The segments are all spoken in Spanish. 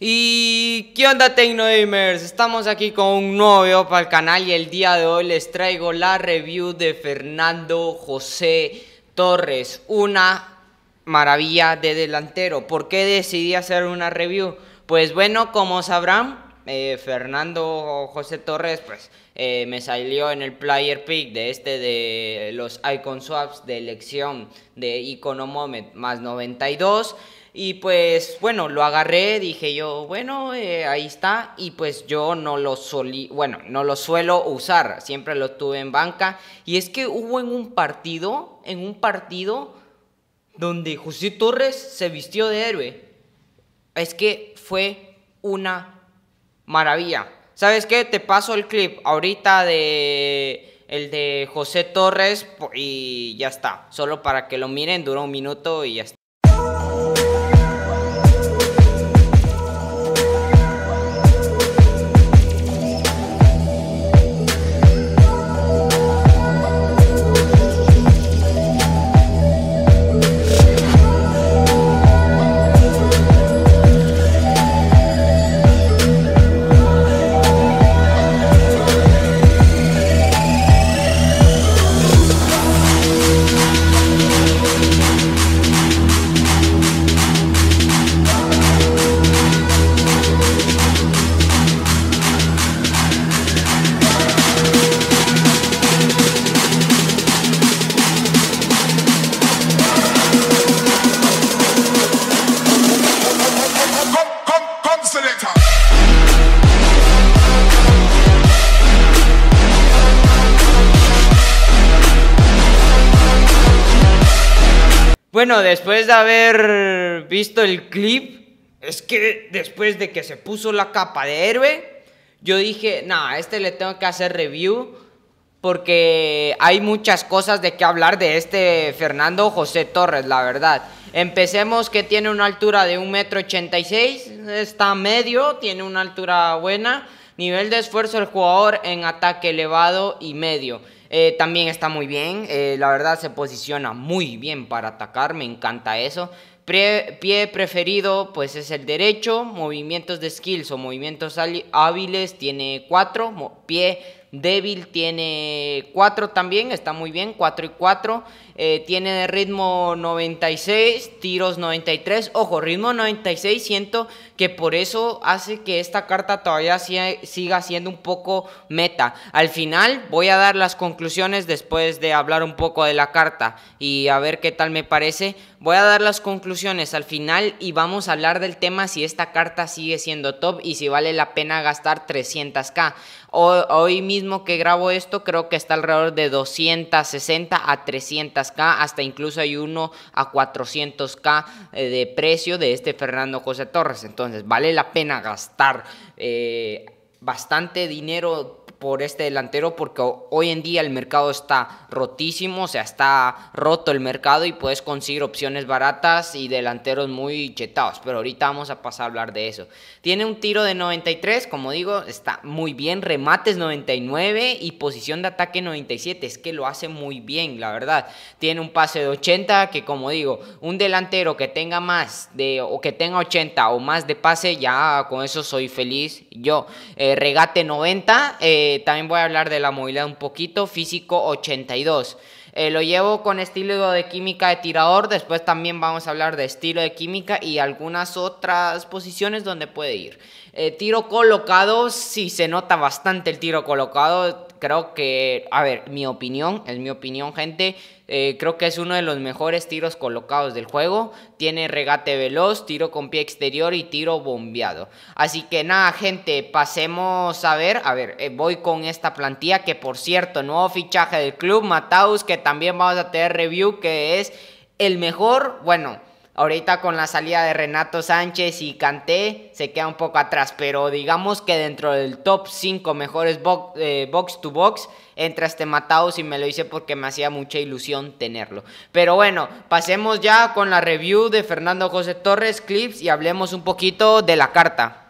¿Y qué onda Tecnogamers? Estamos aquí con un nuevo video para el canal y el día de hoy les traigo la review de Fernando José Torres, una maravilla de delantero. ¿Por qué decidí hacer una review? Pues bueno, como sabrán, eh, Fernando José Torres pues eh, me salió en el player pick de este de los icon swaps de elección de Moment, más 92. Y pues bueno, lo agarré, dije yo, bueno, eh, ahí está. Y pues yo no lo bueno, no lo suelo usar, siempre lo tuve en banca. Y es que hubo en un partido, en un partido donde José Torres se vistió de héroe. Es que fue una maravilla. ¿Sabes qué? Te paso el clip ahorita de el de José Torres y ya está. Solo para que lo miren, duró un minuto y ya está. Bueno, después de haber visto el clip, es que después de que se puso la capa de héroe, yo dije, nah, este le tengo que hacer review porque hay muchas cosas de qué hablar de este Fernando José Torres, la verdad. Empecemos que tiene una altura de 1,86 m, está medio, tiene una altura buena, nivel de esfuerzo del jugador en ataque elevado y medio. Eh, también está muy bien, eh, la verdad se posiciona muy bien para atacar, me encanta eso. pie preferido pues es el derecho, movimientos de skills o movimientos hábiles tiene cuatro pie Débil tiene 4 también, está muy bien, 4 y 4. tiene eh, tiene ritmo 96, tiros 93. Ojo, ritmo 96 siento que por eso hace que esta carta todavía siga siendo un poco meta. Al final voy a dar las conclusiones después de hablar un poco de la carta y a ver qué tal me parece. Voy a dar las conclusiones al final y vamos a hablar del tema si esta carta sigue siendo top y si vale la pena gastar 300k. Hoy mismo que grabo esto, creo que está alrededor de 260 a 300K, hasta incluso hay uno a 400K eh, de precio de este Fernando José Torres. Entonces, vale la pena gastar eh, bastante dinero por este delantero porque hoy en día el mercado está rotísimo, o sea, está roto el mercado y puedes conseguir opciones baratas y delanteros muy chetados, pero ahorita vamos a pasar a hablar de eso. Tiene un tiro de 93, como digo, está muy bien, remates 99 y posición de ataque 97, es que lo hace muy bien, la verdad. Tiene un pase de 80 que como digo, un delantero que tenga más de o que tenga 80 o más de pase, ya con eso soy feliz yo. Eh, regate 90, eh, eh, también voy a hablar de la movilidad un poquito, físico 82. Eh, lo llevo con estilo de química de tirador, después también vamos a hablar de estilo de química y algunas otras posiciones donde puede ir. Eh, tiro colocado, sí se nota bastante el tiro colocado, Creo que, a ver, mi opinión, es mi opinión, gente. Eh, creo que es uno de los mejores tiros colocados del juego. Tiene regate veloz, tiro con pie exterior y tiro bombeado. Así que nada, gente, pasemos a ver. A ver, eh, voy con esta plantilla que, por cierto, nuevo fichaje del club, Mataus, que también vamos a tener review, que es el mejor, bueno Ahorita con la salida de Renato Sánchez y Canté se queda un poco atrás, pero digamos que dentro del top 5 mejores box, eh, box to box entra este Mataos y me lo hice porque me hacía mucha ilusión tenerlo. Pero bueno, pasemos ya con la review de Fernando José Torres Clips y hablemos un poquito de la carta.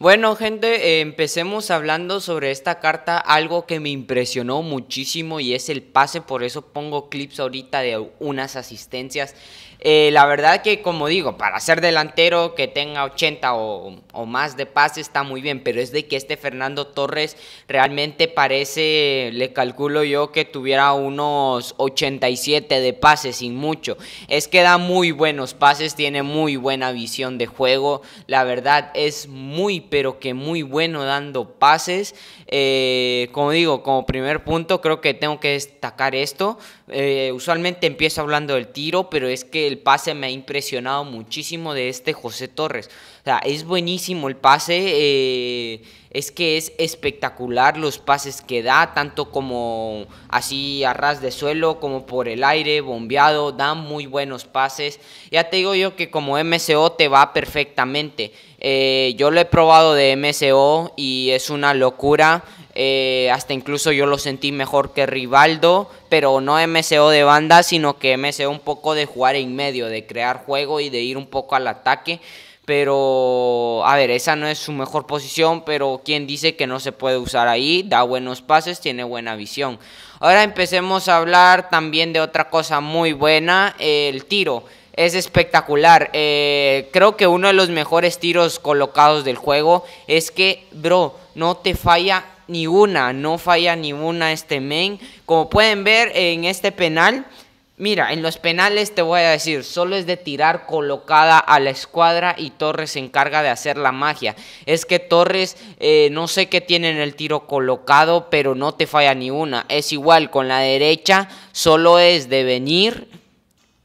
Bueno gente, eh, empecemos hablando sobre esta carta, algo que me impresionó muchísimo y es el pase, por eso pongo clips ahorita de unas asistencias. Eh, la verdad que, como digo, para ser delantero que tenga 80 o, más de pases está muy bien, pero es de que este Fernando Torres realmente parece, le calculo yo, que tuviera unos 87 de pases sin mucho. Es que da muy buenos pases, tiene muy buena visión de juego, la verdad es muy, pero que muy bueno dando pases. Eh, como digo, como primer punto, creo que tengo que destacar esto. Eh, usualmente empiezo hablando del tiro, pero es que el pase me ha impresionado muchísimo de este José Torres. O sea, es buenísimo el pase, eh, es que es espectacular los pases que da, tanto como así a ras de suelo, como por el aire, bombeado, da muy buenos pases. Ya te digo yo que como MCO te va perfectamente. Eh, yo lo he probado de MCO y es una locura. Eh, hasta incluso yo lo sentí mejor que Rivaldo, pero no MCO de banda, sino que MCO un poco de jugar en medio, de crear juego y de ir un poco al ataque. Pero, a ver, esa no es su mejor posición, pero quien dice que no se puede usar ahí, da buenos pases, tiene buena visión. Ahora empecemos a hablar también de otra cosa muy buena, el tiro. Es espectacular. Eh, creo que uno de los mejores tiros colocados del juego es que, bro, no te falla ni una, no falla ni una este main. Como pueden ver en este penal, mira, en los penales te voy a decir, solo es de tirar colocada a la escuadra y Torres se encarga de hacer la magia. Es que Torres, eh, no sé qué tiene en el tiro colocado, pero no te falla ni una. Es igual con la derecha, solo es de venir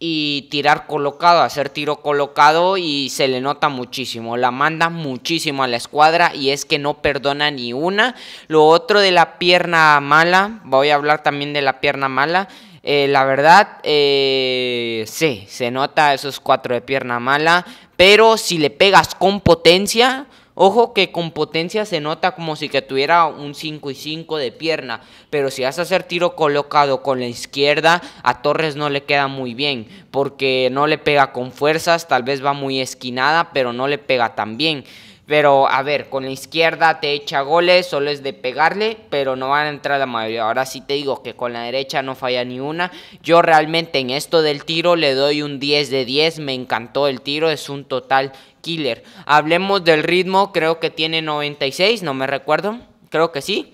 y tirar colocado, hacer tiro colocado y se le nota muchísimo, la manda muchísimo a la escuadra y es que no perdona ni una. Lo otro de la pierna mala, voy a hablar también de la pierna mala. Eh, la verdad, eh, sí, se nota esos cuatro de pierna mala, pero si le pegas con potencia, Ojo que con potencia se nota como si tuviera un 5 y 5 de pierna, pero si vas a hacer tiro colocado con la izquierda, a Torres no le queda muy bien, porque no le pega con fuerzas, tal vez va muy esquinada, pero no le pega tan bien. Pero a ver, con la izquierda te echa goles, solo es de pegarle, pero no van a entrar la mayoría. Ahora sí te digo que con la derecha no falla ni una. Yo realmente en esto del tiro le doy un 10 de 10, me encantó el tiro, es un total killer. Hablemos del ritmo, creo que tiene 96, no me recuerdo, creo que sí.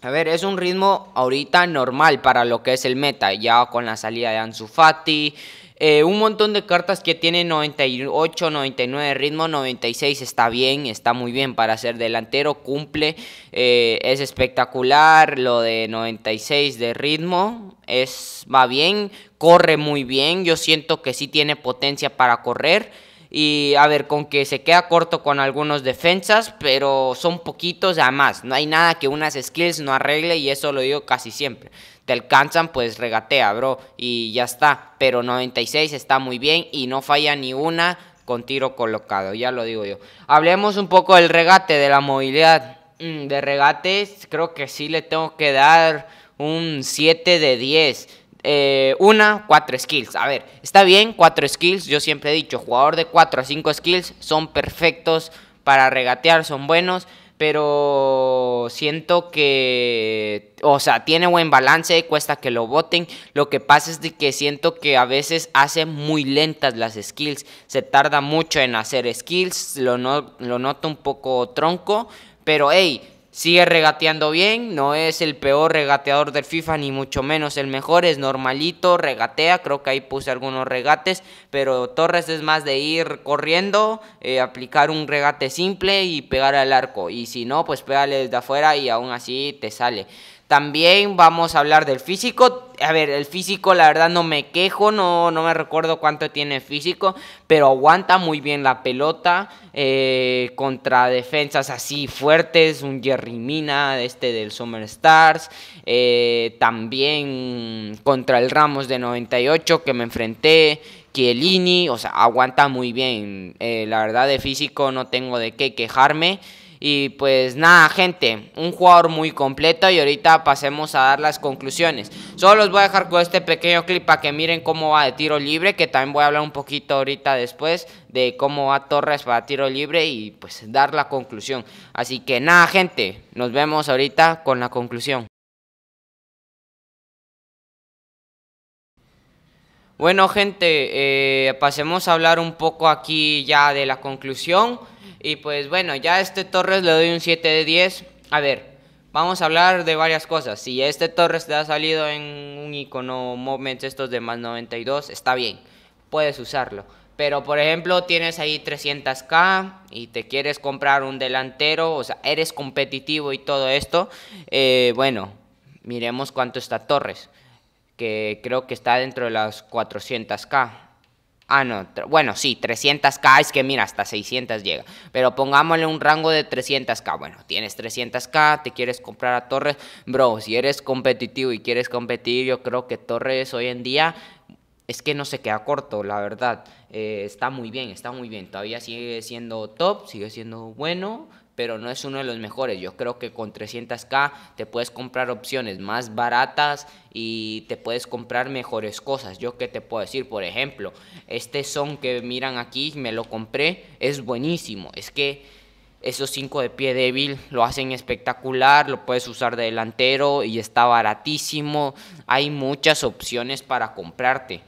A ver, es un ritmo ahorita normal para lo que es el meta, ya con la salida de Ansu eh, un montón de cartas que tiene 98, 99 ritmo, 96 está bien, está muy bien para ser delantero, cumple, eh, es espectacular, lo de 96 de ritmo, es, va bien, corre muy bien, yo siento que sí tiene potencia para correr. Y a ver, con que se queda corto con algunos defensas, pero son poquitos, además, no hay nada que unas skills no arregle y eso lo digo casi siempre alcanzan, pues regatea, bro, y ya está. Pero 96 está muy bien y no falla ni una con tiro colocado, ya lo digo yo. Hablemos un poco del regate, de la movilidad. Mm, de regates, creo que sí le tengo que dar un 7 de 10. Eh, una, 4 skills. A ver, está bien, 4 skills. Yo siempre he dicho, jugador de 4 a 5 skills son perfectos para regatear, son buenos pero siento que, o sea, tiene buen balance, cuesta que lo voten. Lo que pasa es de que siento que a veces hace muy lentas las skills, se tarda mucho en hacer skills, lo, lo noto un poco tronco, pero hey, Sigue regateando bien, no es el peor regateador del FIFA, ni mucho menos el mejor, es normalito, regatea, creo que ahí puse algunos regates, pero Torres es más de ir corriendo, eh, aplicar un regate simple y pegar al arco, y si no, pues pégale desde afuera y aún así te sale. También vamos a hablar del físico. A ver, el físico, la verdad, no me quejo, no, no me recuerdo cuánto tiene físico, pero aguanta muy bien la pelota eh, contra defensas así fuertes, un Jerry Mina, este del Summer Stars, eh, también contra el Ramos de 98 que me enfrenté. Chiellini, o sea, aguanta muy bien. Eh, la verdad de físico no tengo de qué quejarme. Y pues nada, gente, un jugador muy completo y ahorita pasemos a dar las conclusiones. Solo los voy a dejar con este pequeño clip para que miren cómo va de tiro libre, que también voy a hablar un poquito ahorita después de cómo va Torres para tiro libre y pues dar la conclusión. Así que nada, gente, nos vemos ahorita con la conclusión. Bueno, gente, eh, pasemos a hablar un poco aquí ya de la conclusión. Y pues bueno, ya a este Torres le doy un 7 de 10. A ver, vamos a hablar de varias cosas. Si este Torres te ha salido en un icono moments estos de más 92, está bien, puedes usarlo. Pero por ejemplo, tienes ahí 300k y te quieres comprar un delantero, o sea, eres competitivo y todo esto. Eh, bueno, miremos cuánto está Torres, que creo que está dentro de las 400k. Ah, no, bueno, sí, 300k, es que mira, hasta 600 llega. Pero pongámosle un rango de 300k. Bueno, tienes 300k, te quieres comprar a Torres. Bro, si eres competitivo y quieres competir, yo creo que Torres hoy en día es que no se queda corto, la verdad. Eh, está muy bien, está muy bien. Todavía sigue siendo top, sigue siendo bueno pero no es uno de los mejores. Yo creo que con 300k te puedes comprar opciones más baratas y te puedes comprar mejores cosas. Yo que te puedo decir, por ejemplo, este son que miran aquí, me lo compré, es buenísimo. Es que esos 5 de pie débil lo hacen espectacular, lo puedes usar de delantero y está baratísimo. Hay muchas opciones para comprarte.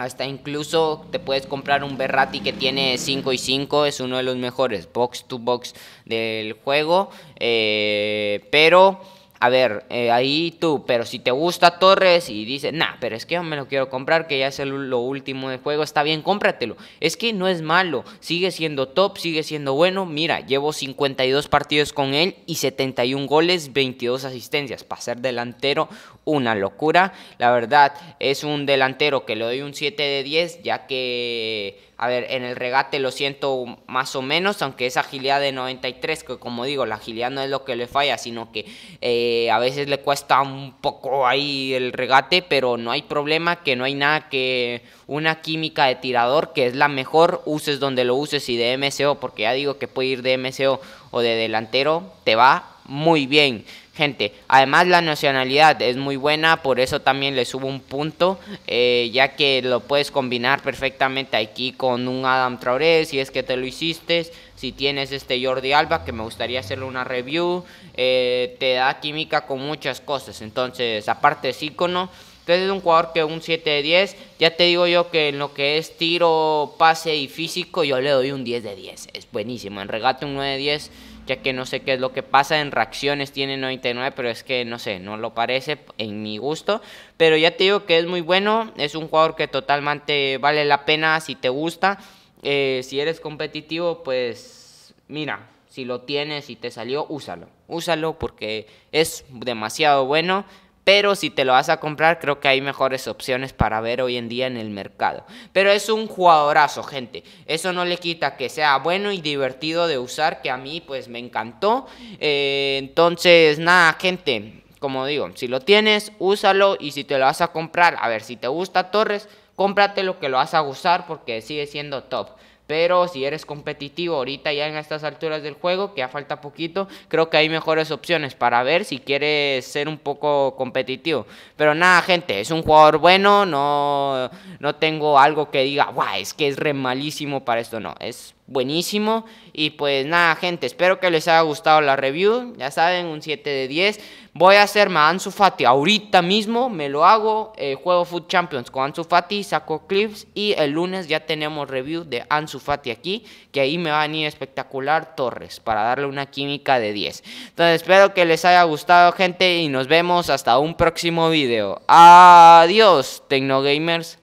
Hasta incluso te puedes comprar un Berrati que tiene 5 y 5, es uno de los mejores box to box del juego. Eh, pero a ver, eh, ahí tú, pero si te gusta Torres y dices, nah, pero es que yo me lo quiero comprar, que ya es lo último de juego, está bien, cómpratelo. Es que no es malo, sigue siendo top, sigue siendo bueno. Mira, llevo 52 partidos con él y 71 goles, 22 asistencias. Para ser delantero, una locura. La verdad, es un delantero que le doy un 7 de 10, ya que a ver, en el regate lo siento más o menos, aunque es agilidad de 93, que como digo, la agilidad no es lo que le falla, sino que eh, a veces le cuesta un poco ahí el regate, pero no hay problema, que no hay nada que una química de tirador, que es la mejor, uses donde lo uses y de MCO, porque ya digo que puede ir de MCO o de delantero, te va muy bien, gente. Además la nacionalidad es muy buena, por eso también le subo un punto, eh, ya que lo puedes combinar perfectamente aquí con un Adam Traoré, si es que te lo hiciste, si tienes este Jordi Alba, que me gustaría hacerle una review, eh, te da química con muchas cosas, entonces aparte es ícono. Entonces es un jugador que un 7 de 10, ya te digo yo que en lo que es tiro, pase y físico, yo le doy un 10 de 10. Es buenísimo, en regate un 9 de 10 ya que no sé qué es lo que pasa, en reacciones tiene 99, pero es que no sé, no lo parece en mi gusto, pero ya te digo que es muy bueno, es un jugador que totalmente vale la pena si te gusta, eh, si eres competitivo, pues mira, si lo tienes y te salió, úsalo, úsalo porque es demasiado bueno pero si te lo vas a comprar creo que hay mejores opciones para ver hoy en día en el mercado. Pero es un jugadorazo, gente. Eso no le quita que sea bueno y divertido de usar, que a mí pues me encantó. Eh, entonces, nada, gente, como digo, si lo tienes, úsalo y si te lo vas a comprar, a ver, si te gusta Torres, cómprate lo que lo vas a usar porque sigue siendo top. Pero si eres competitivo ahorita ya en estas alturas del juego, que ya falta poquito, creo que hay mejores opciones para ver si quieres ser un poco competitivo. Pero nada, gente, es un jugador bueno, no, no tengo algo que diga, guau, es que es re malísimo para esto, no, es buenísimo. Y pues nada, gente, espero que les haya gustado la review. Ya saben, un 7 de 10. Voy a hacer a Ansu Fati ahorita mismo, me lo hago. Eh, juego Food Champions con Anzufati. Fati, saco clips y el lunes ya tenemos review de Anzufati aquí, que ahí me va a venir espectacular Torres para darle una química de 10. Entonces espero que les haya gustado, gente, y nos vemos hasta un próximo video. Adiós, Tecnogamers.